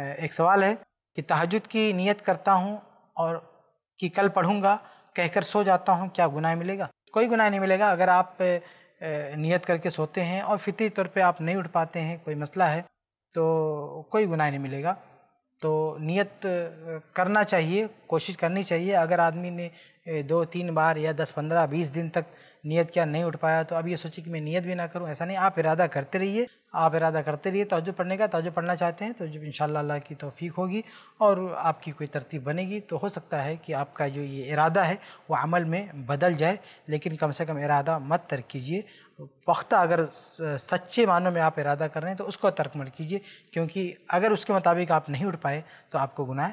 एक सवाल है कि तहजद की नीयत करता हूँ और कि कल पढ़ूँगा कहकर सो जाता हूँ क्या गुनाह मिलेगा कोई गुनाह नहीं मिलेगा अगर आप नियत करके सोते हैं और फितरी तौर पे आप नहीं उठ पाते हैं कोई मसला है तो कोई गुनाह नहीं मिलेगा तो नियत करना चाहिए कोशिश करनी चाहिए अगर आदमी ने दो तीन बार या दस पंद्रह बीस दिन तक नियत किया नहीं उठ पाया तो अब ये सोचिए कि मैं नियत भी ना करूँ ऐसा नहीं आप इरादा करते रहिए आप इरादा करते रहिए तोज्जो पढ़ने का तोज्जो पढ़ना चाहते हैं तो जब इन अल्लाह की तोफ़ी होगी और आपकी कोई तरतीब बनेगी तो हो सकता है कि आपका जो ये इरादा है वो अमल में बदल जाए लेकिन कम से कम इरादा मत तर कीजिए पख्ता अगर सच्चे मानों में आप इरादा कर रहे हैं तो उसको तर्क मत कीजिए क्योंकि अगर उसके मुताबिक आप नहीं उठ पाए तो आपको गुनाह